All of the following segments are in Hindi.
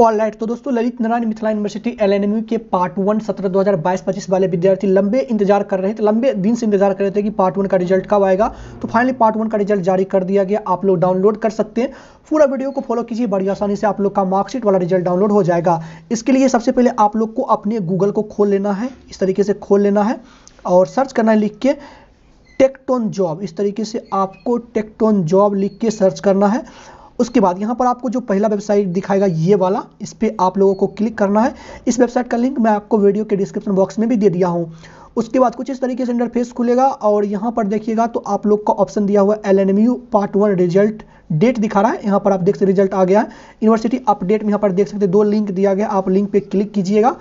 ऑल राइट तो दोस्तों ललित नारायण मिथिला यूनिवर्सिटी एल के पार्ट वन सत्रह दो हज़ार बाईस पच्चीस वाले विद्यार्थी लंबे इंतजार कर रहे थे लंबे दिन से इंतजार कर रहे थे कि पार्ट वन का रिजल्ट कब आएगा तो फाइनली पार्ट वन का रिजल्ट जारी कर दिया गया आप लोग डाउनलोड कर सकते हैं पूरा वीडियो को फॉलो कीजिए बड़ी आसानी से आप लोग का मार्कशीट वाला रिजल्ट डाउनलोड हो जाएगा इसके लिए सबसे पहले आप लोग को अपने गूगल को खोल लेना है इस तरीके से खोल लेना है और सर्च करना है लिख के टेक्टोन जॉब इस तरीके से आपको टेक्टोन जॉब लिख के सर्च करना है उसके बाद यहाँ पर आपको जो पहला वेबसाइट दिखाएगा ये वाला इस पर आप लोगों को क्लिक करना है इस वेबसाइट का लिंक मैं आपको वीडियो के डिस्क्रिप्शन बॉक्स में भी दे दिया हूँ उसके बाद कुछ इस तरीके से इंटरफेस खुलेगा और यहाँ पर देखिएगा तो आप लोग का ऑप्शन दिया हुआ L N part one result date दिखा रहा है यहाँ पर आप देख सकते रिजल्ट आ गया है यूनिवर्सिटी अपडेट में यहाँ पर देख सकते दो लिंक दिया गया आप लिंक पे क्लिक कीजिएगा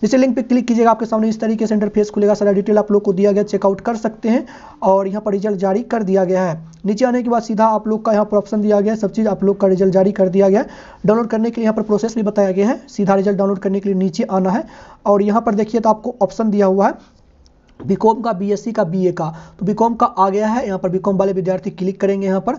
जैसे लिंक पे क्लिक कीजिएगा आपके सामने इस तरीके से इंटरफेस खुलेगा सारा डिटेल आप लोग को दिया गया चेकआउट कर सकते हैं और यहाँ पर रिजल्ट जारी कर दिया गया है नीचे आने के बाद सीधा आप लोग का यहाँ पर ऑप्शन दिया गया है सब चीज़ आप लोग का रिजल्ट जारी कर दिया गया है डाउनलोड करने के लिए यहाँ पर प्रोसेस भी बताया गया है सीधा रिजल्ट डाउनलोड करने के लिए नीचे आना है और यहाँ पर देखिए तो आपको ऑप्शन दिया हुआ है बीकॉम का बीएससी का बीए का तो बीकॉम का आ गया है यहाँ पर बीकॉम वाले विद्यार्थी क्लिक करेंगे यहाँ पर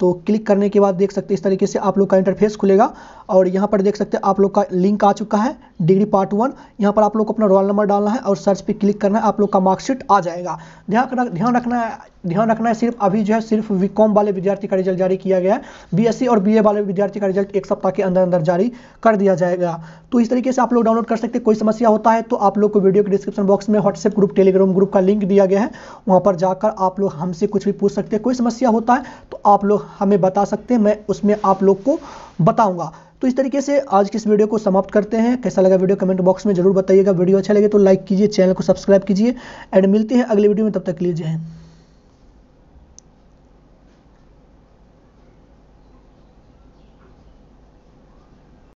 तो क्लिक करने के बाद देख सकते हैं इस तरीके से आप लोग का इंटरफेस खुलेगा और यहाँ पर देख सकते हैं आप लोग का लिंक आ चुका है डिग्री पार्ट वन यहाँ पर आप लोग को अपना रोल नंबर डालना है और सर्च पे क्लिक करना है आप लोग का मार्कशीट आ जाएगा ध्यान ध्यान रखना है ध्यान रखना है सिर्फ अभी जो है सिर्फ वी वाले विद्यार्थी का रिजल्ट जारी किया गया है बी e और बी वाले विद्यार्थी का रिजल्ट एक सप्ताह के अंदर अंदर जारी कर दिया जाएगा तो इस तरीके से आप लोग डाउनलोड कर सकते कोई समस्या होता है तो आप लोग को वीडियो के डिस्क्रिप्शन बॉक्स में व्हाट्सएप ग्रुप टेलीग्राम ग्रुप का लिंक दिया गया है वहाँ पर जाकर आप लोग हमसे कुछ भी पूछ सकते हैं कोई समस्या होता है तो आप लोग हमें बता सकते हैं मैं उसमें आप लोग को बताऊँगा तो इस तरीके से आज की इस वीडियो को समाप्त करते हैं कैसा लगा वीडियो कमेंट बॉक्स में जरूर बताइएगा वीडियो अच्छा लगे तो लाइक कीजिए चैनल को सब्सक्राइब कीजिए एंड मिलते हैं अगले वीडियो में तब तक लीजिए